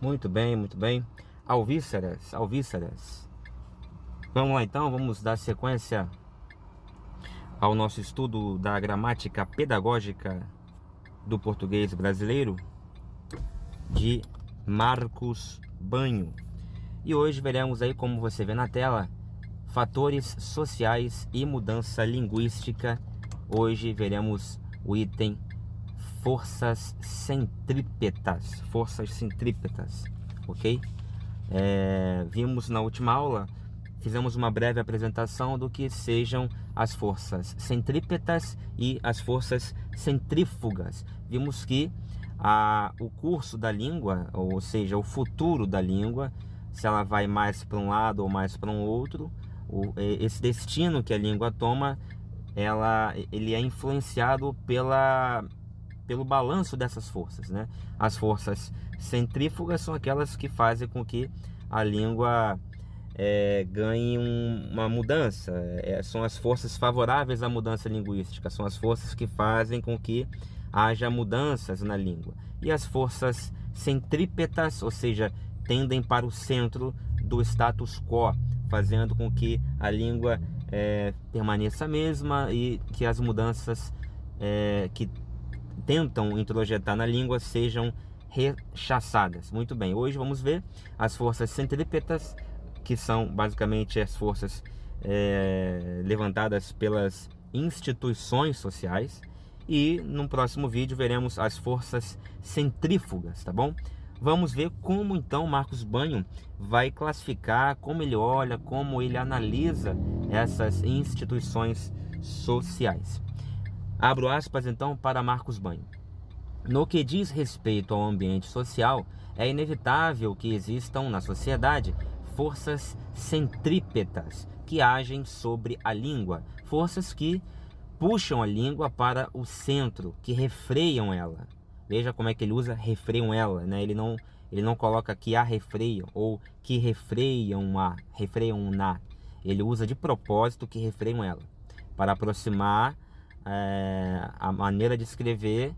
Muito bem, muito bem. Alvíceras, alvíceras. Vamos lá então, vamos dar sequência ao nosso estudo da gramática pedagógica do português brasileiro de Marcos Banho. E hoje veremos aí como você vê na tela fatores sociais e mudança linguística. Hoje veremos o item forças centrípetas, forças centrípetas, ok? É, vimos na última aula, fizemos uma breve apresentação do que sejam as forças centrípetas e as forças centrífugas. Vimos que a, o curso da língua, ou seja, o futuro da língua, se ela vai mais para um lado ou mais para um outro, o, é, esse destino que a língua toma, ela, ele é influenciado pela pelo balanço dessas forças, né? As forças centrífugas são aquelas que fazem com que a língua é, ganhe um, uma mudança. É, são as forças favoráveis à mudança linguística, são as forças que fazem com que haja mudanças na língua. E as forças centrípetas, ou seja, tendem para o centro do status quo, fazendo com que a língua é, permaneça a mesma e que as mudanças é, que tentam introjetar na língua sejam rechaçadas. Muito bem, hoje vamos ver as forças centrípetas, que são basicamente as forças é, levantadas pelas instituições sociais. E no próximo vídeo veremos as forças centrífugas, tá bom? Vamos ver como então Marcos Banho vai classificar, como ele olha, como ele analisa essas instituições sociais. Abro aspas então para Marcos Banho. No que diz respeito ao ambiente social, é inevitável que existam na sociedade forças centrípetas que agem sobre a língua, forças que puxam a língua para o centro, que refreiam ela. Veja como é que ele usa refreiam ela, né? Ele não ele não coloca que a refreiam ou que refreiam a, refreiam na. Ele usa de propósito que refreiam ela para aproximar é, a maneira de escrever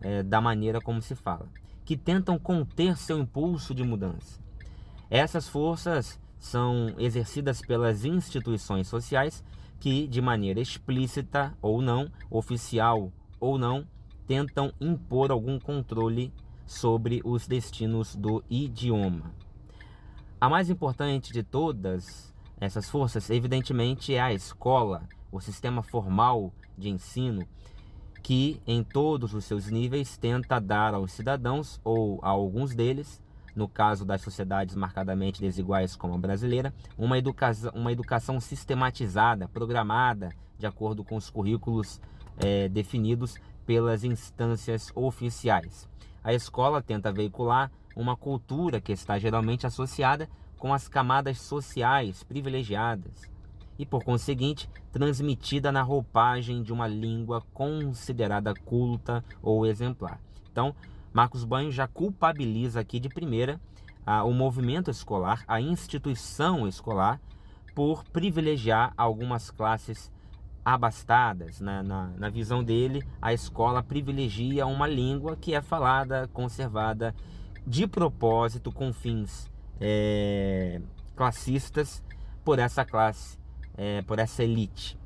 é, da maneira como se fala, que tentam conter seu impulso de mudança. Essas forças são exercidas pelas instituições sociais que, de maneira explícita ou não, oficial ou não, tentam impor algum controle sobre os destinos do idioma. A mais importante de todas essas forças, evidentemente, é a escola, o sistema formal de ensino que, em todos os seus níveis, tenta dar aos cidadãos, ou a alguns deles, no caso das sociedades marcadamente desiguais como a brasileira, uma, educa uma educação sistematizada, programada, de acordo com os currículos é, definidos pelas instâncias oficiais. A escola tenta veicular uma cultura que está geralmente associada com as camadas sociais privilegiadas, e, por conseguinte, transmitida na roupagem de uma língua considerada culta ou exemplar. Então, Marcos Banho já culpabiliza aqui de primeira o movimento escolar, a instituição escolar, por privilegiar algumas classes abastadas. Né? Na, na visão dele, a escola privilegia uma língua que é falada, conservada de propósito com fins é, classistas por essa classe é, por essa elite.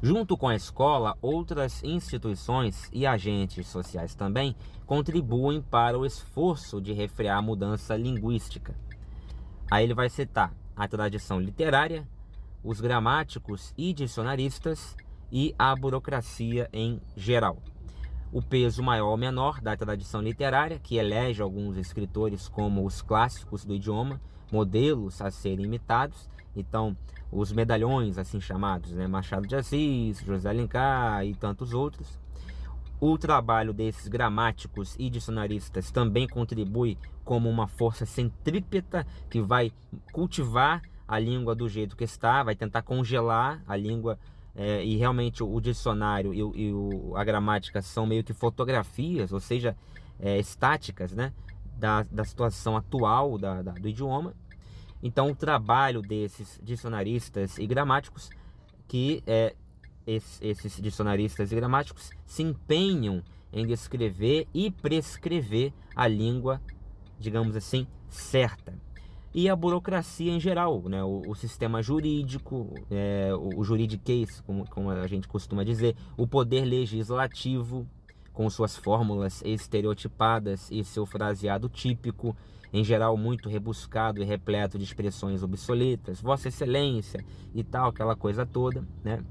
Junto com a escola, outras instituições e agentes sociais também contribuem para o esforço de refrear a mudança linguística. Aí ele vai citar a tradição literária, os gramáticos e dicionaristas e a burocracia em geral. O peso maior ou menor da tradição literária, que elege alguns escritores como os clássicos do idioma, modelos a serem imitados. Então, os medalhões assim chamados, né, Machado de Assis, José Alencar e tantos outros. O trabalho desses gramáticos e dicionaristas também contribui como uma força centrípeta que vai cultivar a língua do jeito que está, vai tentar congelar a língua é, e realmente o dicionário e, e o, a gramática são meio que fotografias, ou seja, é, estáticas, né, da, da situação atual da, da, do idioma. Então, o trabalho desses dicionaristas e gramáticos, que é, esses, dicionaristas e gramáticos se empenham em descrever e prescrever a língua, digamos assim, certa. E a burocracia em geral, né? o, o sistema jurídico, é, o, o juridiquês, como, como a gente costuma dizer, o poder legislativo, com suas fórmulas estereotipadas e seu fraseado típico, em geral muito rebuscado e repleto de expressões obsoletas, Vossa Excelência e tal, aquela coisa toda, né?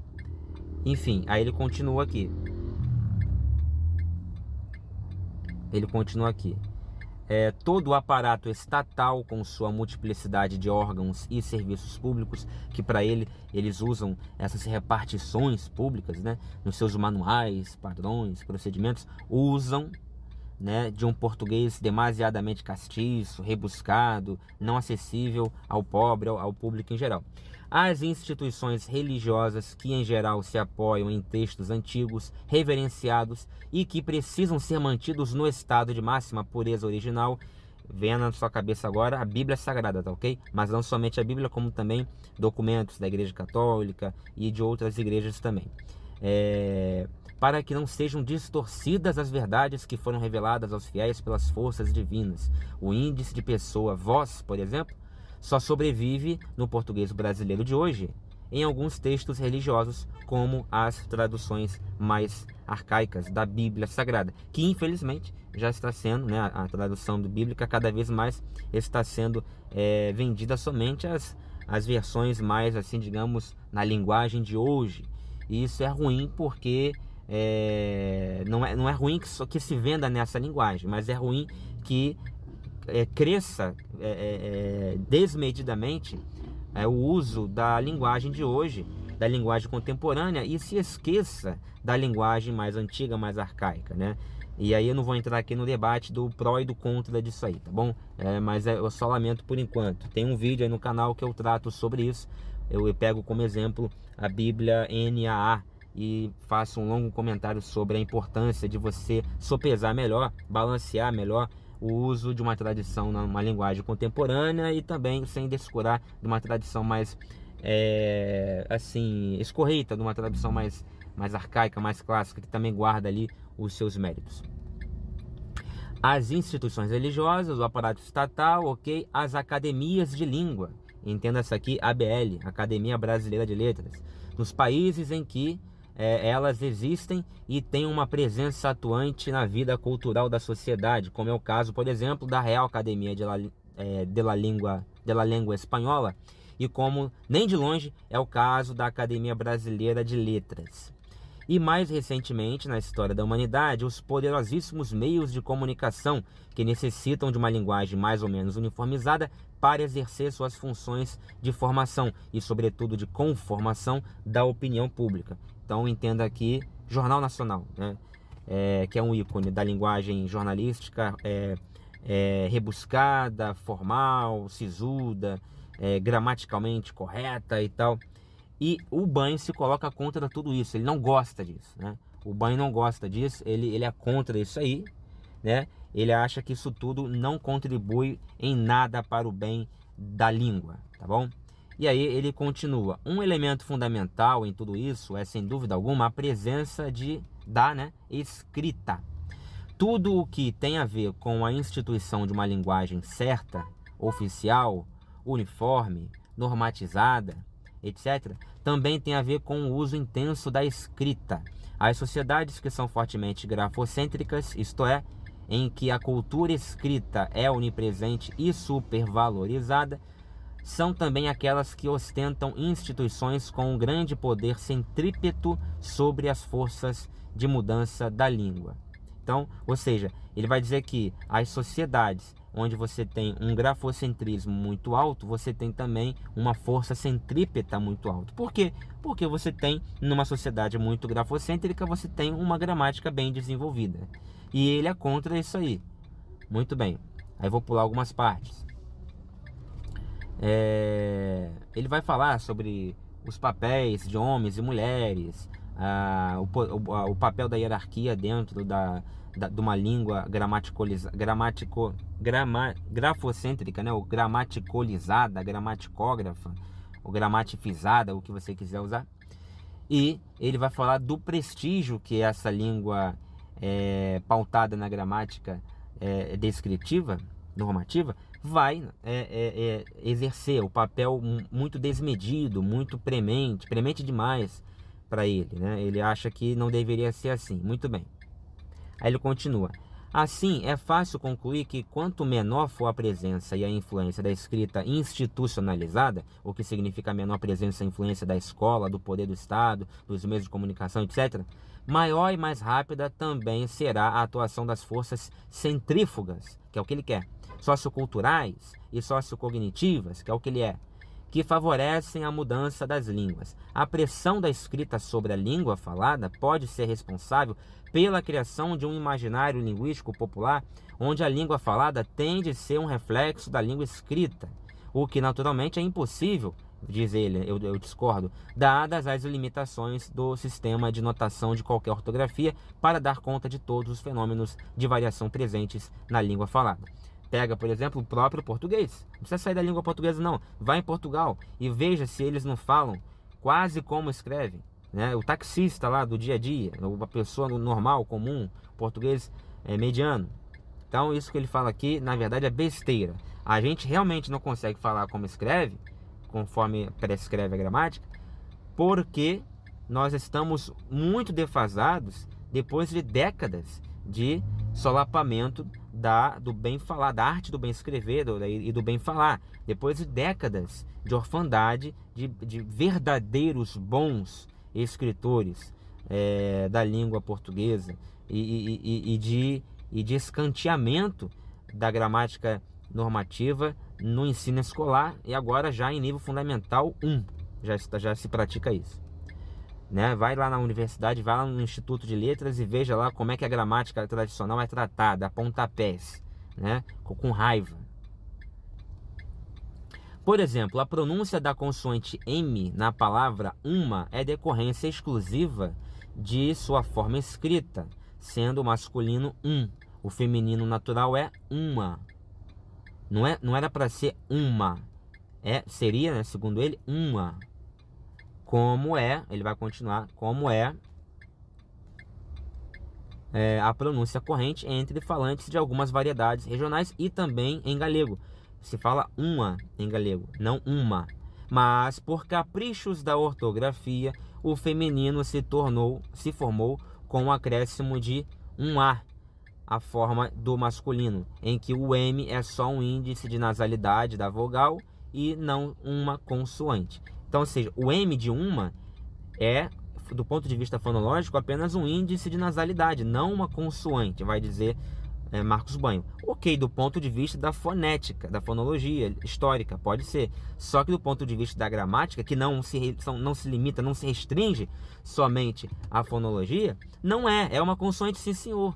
Enfim, aí ele continua aqui. Ele continua aqui é, todo o aparato estatal com sua multiplicidade de órgãos e serviços públicos, que para ele eles usam essas repartições públicas, né, nos seus manuais, padrões, procedimentos, usam né, de um português demasiadamente castiço, rebuscado, não acessível ao pobre, ao, público em geral. As instituições religiosas, que em geral se apoiam em textos antigos, reverenciados e que precisam ser mantidos no estado de máxima pureza original, venha na sua cabeça agora a Bíblia Sagrada, tá ok? Mas não somente a Bíblia, como também documentos da Igreja Católica e de outras igrejas também. É para que não sejam distorcidas as verdades que foram reveladas aos fiéis pelas forças divinas. O índice de pessoa, voz, por exemplo, só sobrevive no português brasileiro de hoje em alguns textos religiosos, como as traduções mais arcaicas da Bíblia Sagrada, que infelizmente já está sendo, né, a tradução bíblica cada vez mais está sendo é, vendida somente as, as versões mais, assim, digamos, na linguagem de hoje. E isso é ruim porque é, não, é, não é ruim que, que se venda nessa linguagem, mas é ruim que é, cresça é, é, é desmedidamente é, o uso da linguagem de hoje, da linguagem contemporânea, e se esqueça da linguagem mais antiga, mais arcaica, né? E aí eu não vou entrar aqui no debate do pró e do contra disso aí, tá bom? É, mas eu só lamento por enquanto. Tem um vídeo aí no canal que eu trato sobre isso. Eu, eu pego como exemplo a Bíblia NAA, e faça um longo comentário sobre a importância de você sopesar melhor, balancear melhor o uso de uma tradição numa linguagem contemporânea e também sem descurar de uma tradição mais é, assim escorreita, de uma tradição mais, mais arcaica, mais clássica, que também guarda ali os seus méritos. As instituições religiosas, o aparato estatal, ok? As academias de língua, entenda-se aqui ABL, Academia Brasileira de Letras, nos países em que é, elas existem e têm uma presença atuante na vida cultural da sociedade, como é o caso, por exemplo, da Real Academia de la, é, de la, Língua, de la Língua Espanhola, e como nem de longe é o caso da Academia Brasileira de Letras. E mais recentemente, na história da humanidade, os poderosíssimos meios de comunicação que necessitam de uma linguagem mais ou menos uniformizada para exercer suas funções de formação e, sobretudo, de conformação da opinião pública. Então, entenda aqui Jornal Nacional, né? É, que é um ícone da linguagem jornalística é, é, rebuscada, formal, sisuda, é, gramaticalmente correta e tal. E o banho se coloca contra tudo isso, ele não gosta disso, né? O banho não gosta disso, ele, ele é contra isso aí, né? ele acha que isso tudo não contribui em nada para o bem da língua, tá bom? E aí ele continua: um elemento fundamental em tudo isso é, sem dúvida alguma, a presença de da né, escrita. Tudo o que tem a ver com a instituição de uma linguagem certa, oficial, uniforme, normatizada, etc., também tem a ver com o uso intenso da escrita. As sociedades que são fortemente grafocêntricas, isto é, em que a cultura escrita é onipresente e supervalorizada, são também aquelas que ostentam instituições com um grande poder centrípeto sobre as forças de mudança da língua. Então, ou seja, ele vai dizer que as sociedades onde você tem um grafocentrismo muito alto, você tem também uma força centrípeta muito alta. Por quê? Porque você tem, numa sociedade muito grafocêntrica, você tem uma gramática bem desenvolvida. E ele é contra isso aí. Muito bem. Aí vou pular algumas partes. É... Ele vai falar sobre os papéis de homens e mulheres, a, o, a, o, papel da hierarquia dentro da, da de uma língua gramatico, grama, grafocêntrica, né? ou gramaticolizada, gramaticógrafa, ou gramatifizada, o que você quiser usar. E ele vai falar do prestígio que essa língua é, pautada na gramática é, descritiva, normativa, vai é, é, é exercer o papel muito desmedido, muito premente, premente demais para ele. Né? Ele acha que não deveria ser assim. Muito bem. Aí ele continua. Assim, é fácil concluir que quanto menor for a presença e a influência da escrita institucionalizada, o que significa menor presença e influência da escola, do poder do Estado, dos meios de comunicação, etc., maior e mais rápida também será a atuação das forças centrífugas, que é o que ele quer, socioculturais e sociocognitivas, que é o que ele é, que favorecem a mudança das línguas. A pressão da escrita sobre a língua falada pode ser responsável pela criação de um imaginário linguístico popular onde a língua falada tende a ser um reflexo da língua escrita, o que naturalmente é impossível, diz ele, eu, eu discordo, dadas as limitações do sistema de notação de qualquer ortografia para dar conta de todos os fenômenos de variação presentes na língua falada. Pega, por exemplo, o próprio português. Não precisa sair da língua portuguesa, não. Vá em Portugal e veja se eles não falam quase como escrevem. Né? O taxista lá do dia a dia, uma pessoa normal, comum, português é, mediano. Então, isso que ele fala aqui, na verdade, é besteira. A gente realmente não consegue falar como escreve, conforme prescreve a gramática, porque nós estamos muito defasados depois de décadas de solapamento da, do bem falar, da arte do bem escrever do, e do bem falar. Depois de décadas de orfandade, de, de verdadeiros bons escritores é, da língua portuguesa e, e, e, e, de, e de escanteamento da gramática normativa no ensino escolar e agora já em nível fundamental 1 já, já se pratica isso né? Vai lá na universidade, vai lá no Instituto de Letras e veja lá como é que a gramática tradicional é tratada, a pontapés, né? Com raiva. Por exemplo, a pronúncia da consoante M na palavra uma é decorrência exclusiva de sua forma escrita, sendo o masculino um. O feminino natural é uma. Não, é, não era para ser uma. É, seria, né, segundo ele, uma como é, ele vai continuar, como é, é a pronúncia corrente entre falantes de algumas variedades regionais e também em galego. Se fala uma em galego, não uma. Mas por caprichos da ortografia, o feminino se tornou, se formou com o um acréscimo de um A, a forma do masculino, em que o M é só um índice de nasalidade da vogal e não uma consoante. Então, ou seja, o M de uma é, do ponto de vista fonológico, apenas um índice de nasalidade, não uma consoante, vai dizer é, Marcos Banho. Ok, do ponto de vista da fonética, da fonologia histórica, pode ser. Só que do ponto de vista da gramática, que não se, não se limita, não se restringe somente à fonologia, não é. É uma consoante, sim senhor.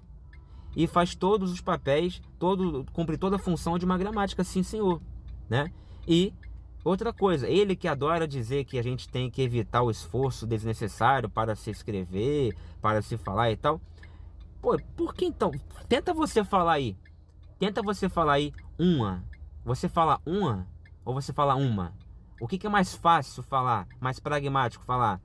E faz todos os papéis, todo, cumpre toda a função de uma gramática, sim senhor. Né? E Outra coisa, ele que adora dizer que a gente tem que evitar o esforço desnecessário para se escrever, para se falar e tal. Pô, por que então? Tenta você falar aí. Tenta você falar aí uma. Você fala uma ou você fala uma? O que, que é mais fácil falar? Mais pragmático falar?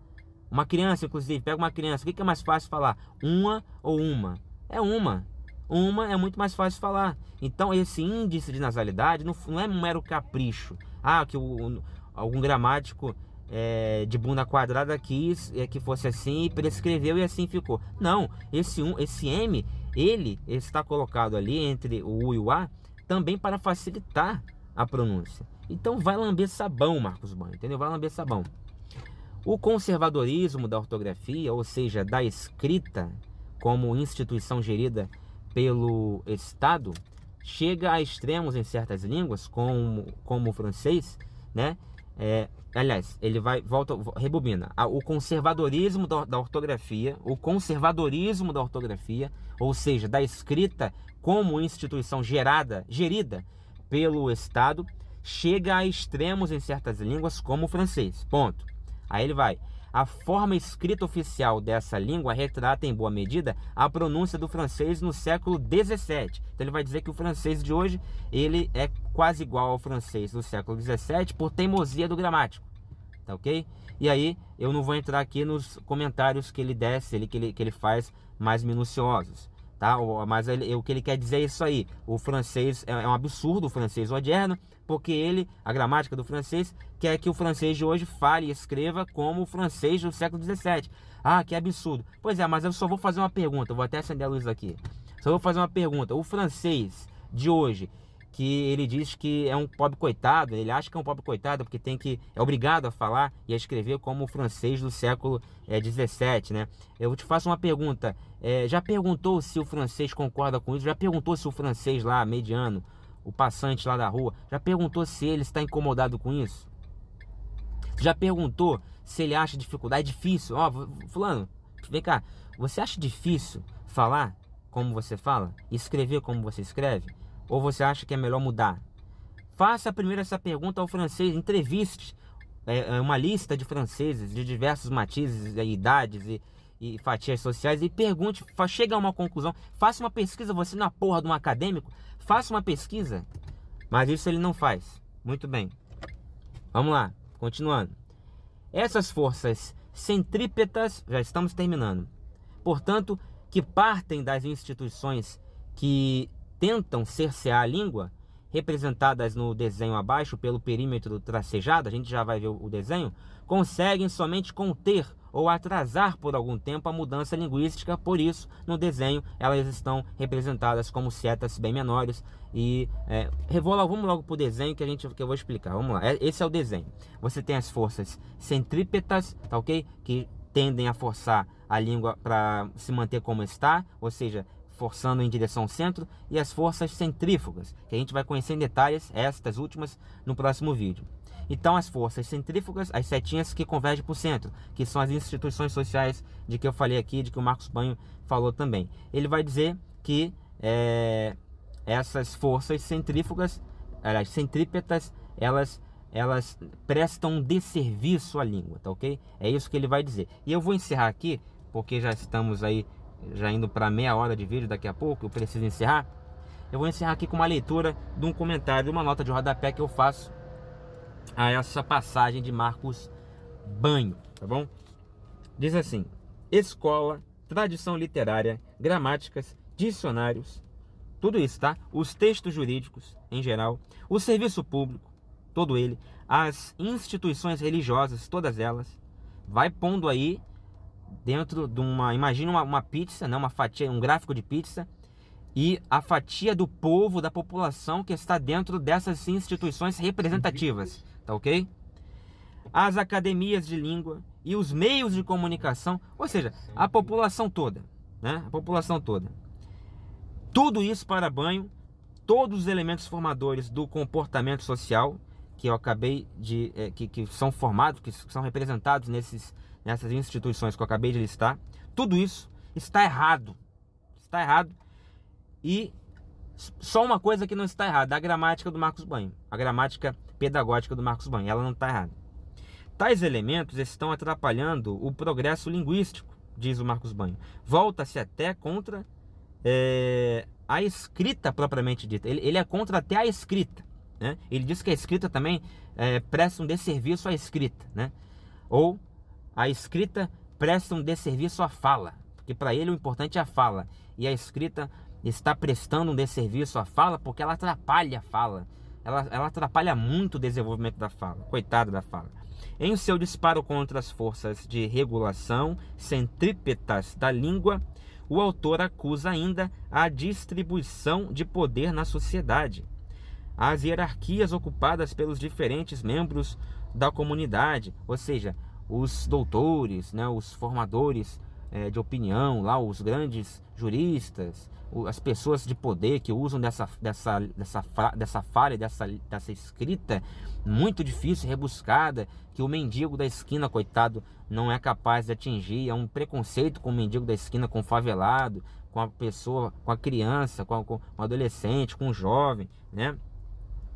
Uma criança, inclusive, pega uma criança. O que, que é mais fácil falar? Uma ou uma? É uma uma é muito mais fácil falar. Então, esse índice de nasalidade não, não é um mero capricho. Ah, que o, algum gramático é, de bunda quadrada quis é, que fosse assim e prescreveu e assim ficou. Não, esse, um, esse M, ele está colocado ali entre o U e o A também para facilitar a pronúncia. Então, vai lamber sabão, Marcos Banho, entendeu? Vai lamber sabão. O conservadorismo da ortografia, ou seja, da escrita como instituição gerida pelo Estado chega a extremos em certas línguas, como, como o francês, né? É, aliás, ele vai, volta, rebobina. O conservadorismo da, da ortografia, o conservadorismo da ortografia, ou seja, da escrita como instituição gerada, gerida pelo Estado, chega a extremos em certas línguas, como o francês. Ponto. Aí ele vai. A forma escrita oficial dessa língua retrata, em boa medida, a pronúncia do francês no século XVII. Então ele vai dizer que o francês de hoje ele é quase igual ao francês do século XVII por teimosia do gramático, tá ok? E aí eu não vou entrar aqui nos comentários que ele desce, que, ele, que ele faz mais minuciosos tá? Mas ele, o que ele quer dizer é isso aí. O francês é, é um absurdo, o francês moderno, porque ele, a gramática do francês, quer que o francês de hoje fale e escreva como o francês do século XVII. Ah, que absurdo. Pois é, mas eu só vou fazer uma pergunta, vou até acender a luz aqui. Só vou fazer uma pergunta. O francês de hoje, que ele diz que é um pobre coitado, ele acha que é um pobre coitado porque tem que é obrigado a falar e a escrever como o francês do século é, 17, né? Eu te faço uma pergunta, é, já perguntou se o francês concorda com isso? Já perguntou se o francês lá, mediano, o passante lá da rua, já perguntou se ele está incomodado com isso? Já perguntou se ele acha dificuldade é difícil? Ó, fulano, vem cá, você acha difícil falar como você fala? Escrever como você escreve? Ou você acha que é melhor mudar? Faça primeiro essa pergunta ao francês, entreviste é, é uma lista de franceses de diversos matizes, idades e, e fatias sociais e pergunte, chega a uma conclusão, faça uma pesquisa, você na é porra de um acadêmico, faça uma pesquisa. Mas isso ele não faz. Muito bem. Vamos lá, continuando. Essas forças centrípetas, já estamos terminando, portanto, que partem das instituições que tentam cercear a língua, representadas no desenho abaixo pelo perímetro tracejado, a gente já vai ver o desenho, conseguem somente conter ou atrasar por algum tempo a mudança linguística, por isso, no desenho, elas estão representadas como setas bem menores. E é, vamos logo para o desenho que, a gente, que eu vou explicar. Vamos lá, é, esse é o desenho. Você tem as forças centrípetas, tá ok? Que tendem a forçar a língua para se manter como está, ou seja, forçando em direção ao centro, e as forças centrífugas, que a gente vai conhecer em detalhes estas últimas no próximo vídeo. Então, as forças centrífugas, as setinhas que convergem para o centro, que são as instituições sociais de que eu falei aqui, de que o Marcos Banho falou também. Ele vai dizer que é, essas forças centrífugas, elas centrípetas, elas elas prestam um desserviço à língua, tá ok? É isso que ele vai dizer. E eu vou encerrar aqui, porque já estamos aí já indo para meia hora de vídeo daqui a pouco, eu preciso encerrar. Eu vou encerrar aqui com uma leitura de um comentário, de uma nota de rodapé que eu faço a essa passagem de Marcos Banho, tá bom? Diz assim: escola, tradição literária, gramáticas, dicionários, tudo isso, tá? Os textos jurídicos em geral, o serviço público, todo ele, as instituições religiosas, todas elas, vai pondo aí dentro de uma. Imagina uma, uma pizza, né? uma fatia, um gráfico de pizza, e a fatia do povo, da população que está dentro dessas instituições representativas. Tá ok? As academias de língua e os meios de comunicação, ou seja, a população toda. Né? A população toda. Tudo isso para banho, todos os elementos formadores do comportamento social que eu acabei de. É, que, que são formados, que são representados nesses nessas instituições que eu acabei de listar, tudo isso está errado. Está errado. E só uma coisa que não está errada, a gramática do Marcos Banho, a gramática pedagógica do Marcos Banho, ela não está errada. Tais elementos estão atrapalhando o progresso linguístico, diz o Marcos Banho. Volta-se até contra é, a escrita propriamente dita. Ele, ele, é contra até a escrita. Né? Ele diz que a escrita também é, presta um desserviço à escrita. Né? Ou a escrita presta um desserviço à fala, porque para ele o importante é a fala, e a escrita está prestando um desserviço à fala porque ela atrapalha a fala. Ela, ela atrapalha muito o desenvolvimento da fala, coitado da fala. Em seu disparo contra as forças de regulação centrípetas da língua, o autor acusa ainda a distribuição de poder na sociedade, as hierarquias ocupadas pelos diferentes membros da comunidade, ou seja, os doutores, né, os formadores é, de opinião, lá os grandes juristas, as pessoas de poder que usam dessa, dessa, dessa, dessa falha, dessa, dessa escrita muito difícil, rebuscada, que o mendigo da esquina, coitado, não é capaz de atingir. É um preconceito com o mendigo da esquina, com o favelado, com a pessoa, com a criança, com, a, com o adolescente, com o jovem, né?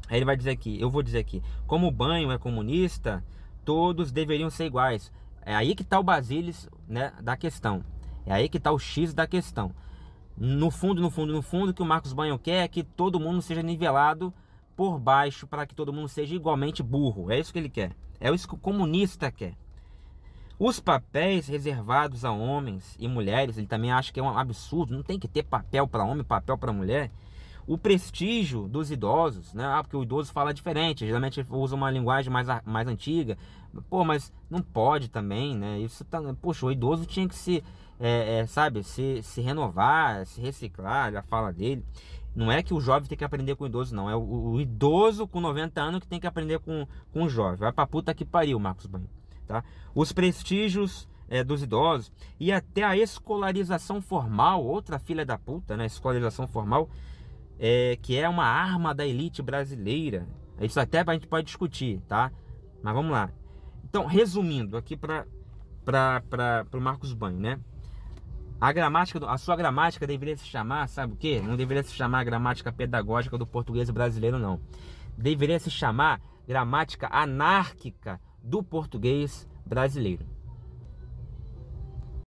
Aí ele vai dizer aqui, eu vou dizer aqui, como o banho é comunista, todos deveriam ser iguais. É aí que está o basilis né, da questão. É aí que está o X da questão. No fundo, no fundo, no fundo, o que o Marcos Banho quer é que todo mundo seja nivelado por baixo para que todo mundo seja igualmente burro. É isso que ele quer. É isso que o comunista quer. Os papéis reservados a homens e mulheres, ele também acha que é um absurdo, não tem que ter papel para homem, papel para mulher o prestígio dos idosos, né? Ah, porque o idoso fala diferente, geralmente usa uma linguagem mais, mais antiga. Pô, mas não pode também, né? Isso tá, poxa, o idoso tinha que se, é, é, sabe, se, se renovar, se reciclar, a fala dele. Não é que o jovem tem que aprender com o idoso, não. É o, o idoso com 90 anos que tem que aprender com, com o jovem. Vai pra puta que pariu, Marcos Banho, tá? Os prestígios é, dos idosos e até a escolarização formal, outra filha da puta, né? Escolarização formal é, que é uma arma da elite brasileira. Isso até a gente pode discutir, tá? Mas vamos lá. Então, resumindo aqui para o Marcos Banho, né? A gramática, a sua gramática deveria se chamar, sabe o quê? Não deveria se chamar gramática pedagógica do português brasileiro, não. Deveria se chamar gramática anárquica do português brasileiro.